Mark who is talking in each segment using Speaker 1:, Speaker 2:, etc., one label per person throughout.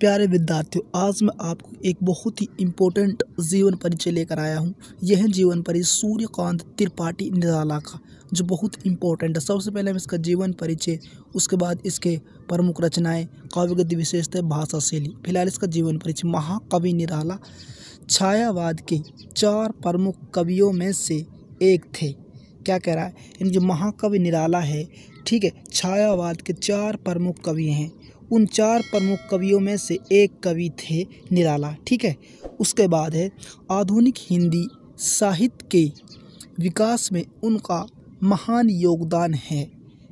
Speaker 1: प्यारे विद्यार्थियों आज मैं आपको एक बहुत ही इम्पोर्टेंट जीवन परिचय लेकर आया हूँ यह जीवन परिचय सूर्यकांत त्रिपाठी निराला का जो बहुत इम्पोर्टेंट है सबसे पहले हम इसका जीवन परिचय उसके बाद इसके प्रमुख रचनाएं काव्य गद्य विशेषता भाषा शैली फिलहाल इसका जीवन परिचय महाकवि निराला छायावाद के चार प्रमुख कवियों में से एक थे क्या कह रहा है इनके महाकवि निराला है ठीक है छायावाद के चार प्रमुख कवि हैं उन चार प्रमुख कवियों में से एक कवि थे निराला ठीक है उसके बाद है आधुनिक हिंदी साहित्य के विकास में उनका महान योगदान है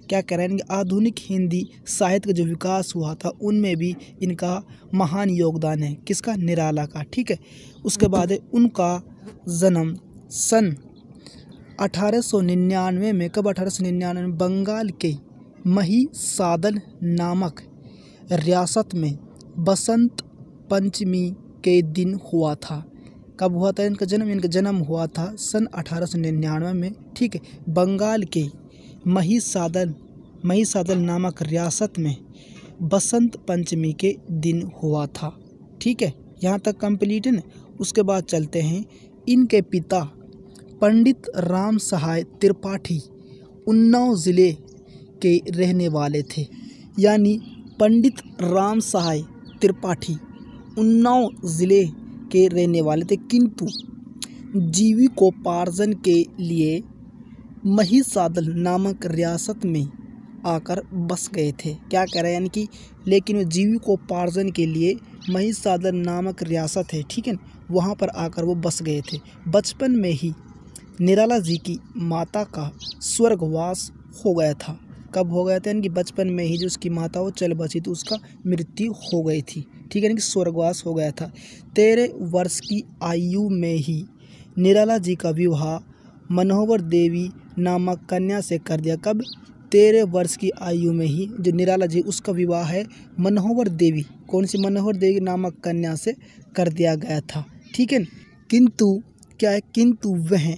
Speaker 1: क्या कह रहे हैं आधुनिक हिंदी साहित्य का जो विकास हुआ था उनमें भी इनका महान योगदान है किसका निराला का ठीक है उसके बाद है उनका जन्म सन 1899 में कब 1899 में बंगाल के मही सादन नामक रियासत में बसंत पंचमी के दिन हुआ था कब हुआ था इनका जन्म इनका जन्म हुआ था सन अठारह सौ निन्यानवे में ठीक है बंगाल के महिसादल महीसादल नामक रियासत में बसंत पंचमी के दिन हुआ था ठीक है यहाँ तक कम्प्लीट है उसके बाद चलते हैं इनके पिता पंडित राम सहाय त्रिपाठी उन्नाव ज़िले के रहने वाले थे यानी पंडित राम सहाय त्रिपाठी उन्नाव ज़िले के रहने वाले थे किंतु जीविकोपार्जन के लिए महिसादल नामक रियासत में आकर बस गए थे क्या कह रहे हैं यानी कि लेकिन जीविकोपार्जन के लिए महिसादल नामक रियासत है ठीक है वहाँ पर आकर वो बस गए थे बचपन में ही निराला जी की माता का स्वर्गवास हो गया था कब हो गया था यानी कि बचपन में ही जो उसकी माता वो चल बची तो उसका मृत्यु हो गई थी ठीक है यानी कि स्वर्गवास हो गया था तेरह वर्ष की आयु में ही निराला जी का विवाह मनोहर देवी नामक कन्या से कर दिया कब तेरह वर्ष की आयु में ही जो निराला जी उसका विवाह है मनोहर देवी कौन सी मनोहर देवी नामक कन्या से कर दिया गया था ठीक है किंतु क्या है किंतु वह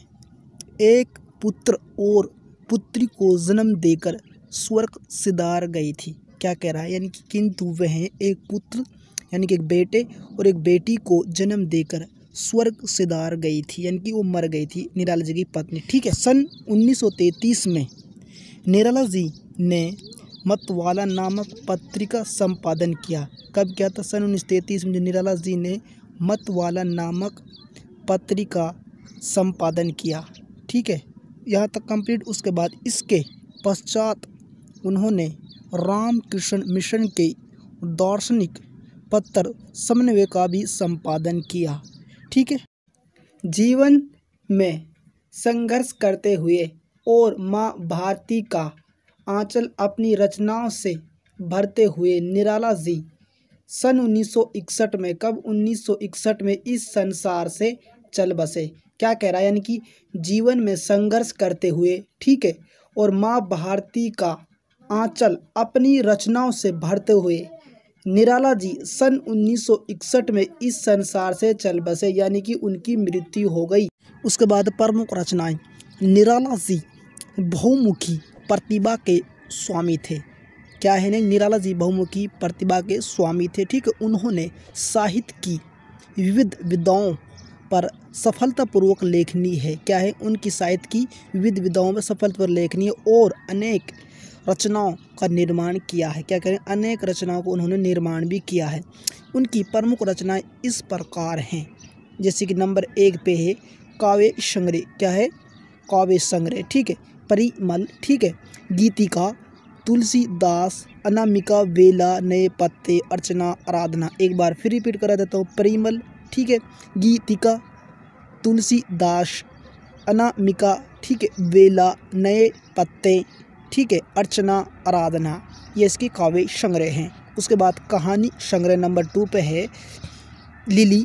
Speaker 1: एक पुत्र और पुत्री को जन्म देकर स्वर्ग सिदार गई थी क्या कह रहा है यानी कि किंतु वह एक पुत्र यानी कि एक बेटे और एक बेटी को जन्म देकर स्वर्ग सिदार गई थी यानी कि वो मर गई थी निराला जी की पत्नी ठीक है सन 1933 में निराला जी ने मतवाला नामक पत्रिका संपादन किया कब किया था सन 1933 में निराला जी ने मतवाला नामक पत्रिका संपादन किया ठीक है यहाँ तक कंप्लीट उसके बाद इसके पश्चात उन्होंने रामकृष्ण मिशन के दार्शनिक पत्र समन्वय का भी संपादन किया ठीक है जीवन में संघर्ष करते हुए और माँ भारती का आंचल अपनी रचनाओं से भरते हुए निराला जी सन 1961 में कब 1961 में इस संसार से चल बसे क्या कह रहा है यानी कि जीवन में संघर्ष करते हुए ठीक है और माँ भारती का आंचल अपनी रचनाओं से भरते हुए निराला जी सन 1961 में इस संसार से चल बसे यानी कि उनकी मृत्यु हो गई उसके बाद प्रमुख रचनाएं निराला जी बहुमुखी प्रतिभा के स्वामी थे क्या है ना निराला जी बहुमुखी प्रतिभा के स्वामी थे ठीक उन्होंने साहित्य की विविध विधाओं पर सफलतापूर्वक लेखनी है क्या है उनकी साहित्य की विविध विधाओं में सफलतापूर्वक लेखनी है और अनेक रचनाओं का निर्माण किया है क्या करें अनेक रचनाओं को उन्होंने निर्माण भी किया है उनकी प्रमुख रचनाएं इस प्रकार हैं जैसे कि नंबर एक पे है काव्य संग्रह क्या है काव्य संग्रह ठीक है परिमल ठीक है गीतिका तुलसीदास अनामिका वेला नए पत्ते अर्चना आराधना एक बार फिर रिपीट करा देता हूँ परिमल ठीक है गीतिका तुलसीदास अनामिका ठीक है वेला नए पत्ते ठीक है अर्चना आराधना ये इसकी काव्य संग्रह हैं उसके बाद कहानी संग्रह नंबर टू पे है लिली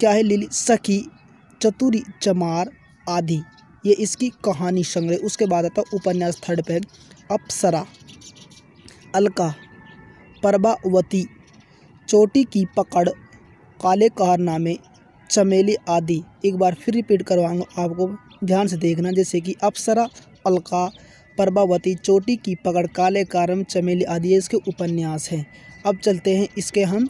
Speaker 1: क्या है लिली सखी चतुरी चमार आदि ये इसकी कहानी संग्रह उसके बाद आता उपन्यास थर्ड पे अप्सरा अलका प्रभावती चोटी की पकड़ काले कारनामे चमेली आदि एक बार फिर रिपीट करवाऊंगा आपको ध्यान से देखना जैसे कि अप्सरा अलका प्रभावती चोटी की पकड़ काले कारम चमेली आदि इसके उपन्यास हैं अब चलते हैं इसके हम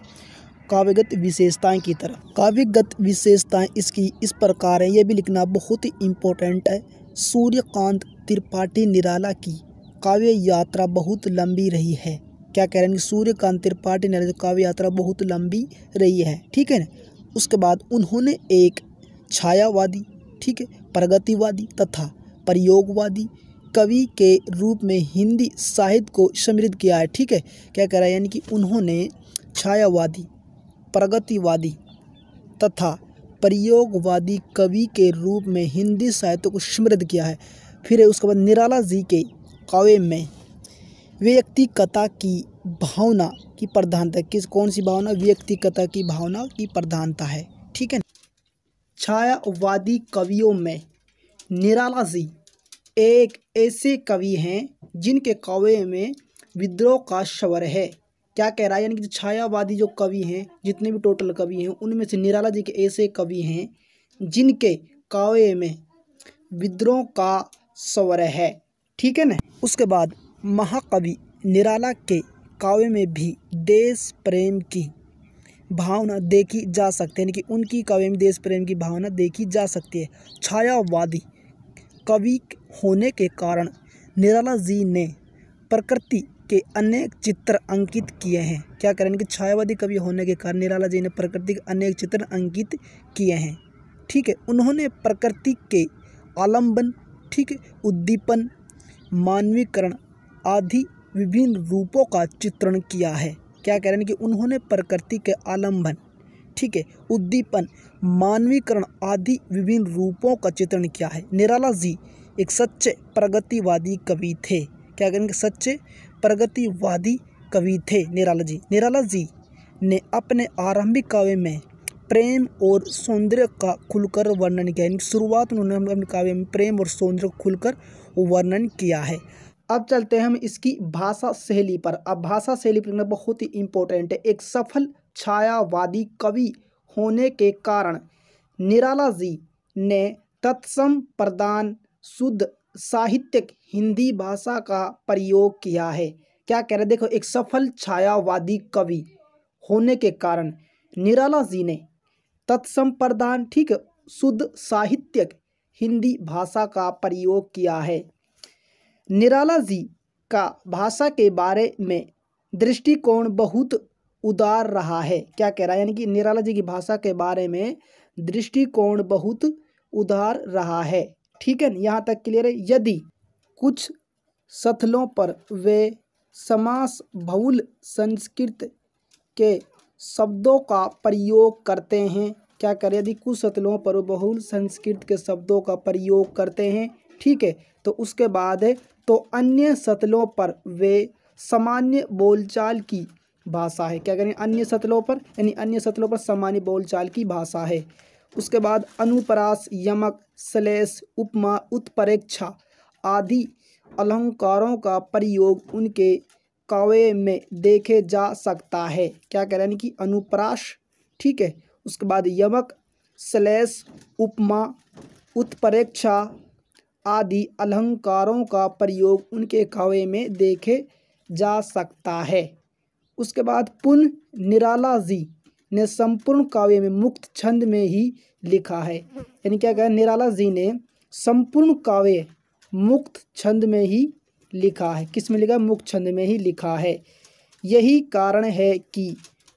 Speaker 1: काव्यगत विशेषताएं की तरफ काव्यगत विशेषताएं इसकी इस प्रकार हैं यह भी लिखना बहुत ही इम्पोर्टेंट है सूर्यकांत त्रिपाठी निराला की काव्य यात्रा बहुत लंबी रही है क्या कह रहे हैं सूर्यकांत त्रिपाठी निराला काव्य यात्रा बहुत लंबी रही है ठीक है न उसके बाद उन्होंने एक छायावादी ठीक है प्रगतिवादी तथा प्रयोगवादी कवि के रूप में हिंदी साहित्य को समृद्ध किया है ठीक है क्या कह रहा है यानी कि उन्होंने छायावादी प्रगतिवादी तथा प्रयोगवादी कवि के रूप में हिंदी साहित्य को समृद्ध किया है फिर उसके बाद निराला जी के काव्य में व्यक्तिकता की भावना की प्रधानता किस कौन सी भावना व्यक्तिकता की भावना की प्रधानता है ठीक है छायावादी कवियों में निराला जी एक ऐसे कवि हैं जिनके काव्य में विद्रोह का स्वर है क्या कह रहा है यानी कि छायावादी जो कवि हैं जितने भी टोटल कवि हैं उनमें से निराला जी के ऐसे कवि हैं जिनके काव्य में विद्रोह का स्वर है ठीक है ना उसके बाद महाकवि निराला के काव्य में भी देश प्रेम की भावना देखी जा सकती है यानी कि उनकी काव्य में देश प्रेम की भावना देखी जा सकती है छायावादी कवि होने के कारण निराला जी ने प्रकृति के अनेक चित्र अंकित किए हैं क्या करें कि छायावादी कवि होने के कारण निराला जी ने प्रकृति के अनेक चित्र अंकित किए हैं ठीक है उन्होंने प्रकृति के आलंबन ठीक है उद्दीपन मानवीकरण आदि विभिन्न रूपों का चित्रण किया है क्या कह रहे हैं कि उन्होंने प्रकृति के आलंबन ठीक है उद्दीपन मानवीकरण आदि विभिन्न रूपों का चित्रण किया है निराला जी एक सच्चे प्रगतिवादी कवि थे क्या करेंगे सच्चे प्रगतिवादी कवि थे निराला जी निराला जी ने अपने आरंभिक काव्य में प्रेम और सौंदर्य का खुलकर वर्णन किया यानी शुरुआत उन्होंने अपने काव्य में प्रेम और सौंदर्य खुलकर वर्णन किया है अब चलते हैं हम इसकी भाषा शैली पर अब भाषा शैली पर बहुत ही इंपॉर्टेंट है एक सफल छायावादी कवि होने के कारण निराला जी ने तत्सम प्रदान शुद्ध साहित्यिक हिंदी भाषा का प्रयोग किया है क्या कह रहे देखो एक सफल छायावादी कवि होने के कारण निराला जी ने तत्सम प्रदान ठीक शुद्ध साहित्यिक हिंदी भाषा का प्रयोग किया है निराला जी का भाषा के बारे में दृष्टिकोण बहुत उदार रहा है क्या कह रहा है यानी कि निराला जी की भाषा के बारे में दृष्टिकोण बहुत उदार रहा है ठीक है यहाँ तक क्लियर है यदि कुछ सथलों पर वे समास बहुल संस्कृत के शब्दों का प्रयोग करते हैं क्या करें यदि कुछ सतलों पर बहुल संस्कृत के शब्दों का प्रयोग करते हैं ठीक है तो उसके बाद तो अन्य सतलों पर वे सामान्य बोलचाल की भाषा है क्या करें अन्य सतलों पर यानी अन्य सतलों पर सामान्य बोलचाल की भाषा है उसके बाद अनुपरास यमक स्लेश उपमा उत्परेक्षा आदि अलंकारों का प्रयोग उनके काव्य में देखे जा सकता है क्या कह रहे हैं कि अनुपराश ठीक है उसके बाद यमक स्लेश उपमा उत्परेक्षा आदि अलंकारों का प्रयोग उनके काव्य में देखे जा सकता है उसके बाद पुन निराला जी ने संपूर्ण काव्य में मुक्त छंद में ही लिखा है यानी क्या कहें निराला जी ने संपूर्ण काव्य मुक्त छंद में ही लिखा है किस में लिखा मुक्त छंद में ही लिखा है यही कारण है कि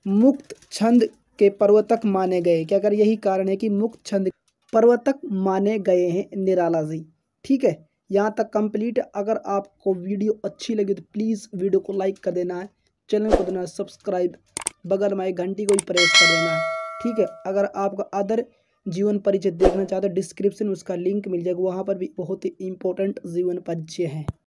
Speaker 1: मुक्त छंद के पर्वतक माने गए क्या कर यही कारण है कि मुक्त छंद पर्वतक माने गए हैं निराला जी ठीक है यहाँ तक कंप्लीट अगर आपको वीडियो अच्छी लगी तो प्लीज़ वीडियो को लाइक कर देना है चैनल को देना तो सब्सक्राइब बगल में एक घंटी को भी प्रेस कर देना ठीक है अगर आपका अदर जीवन परिचय देखना चाहते हो तो डिस्क्रिप्शन उसका लिंक मिल जाएगा वहाँ पर भी बहुत ही इंपॉर्टेंट जीवन परिचय है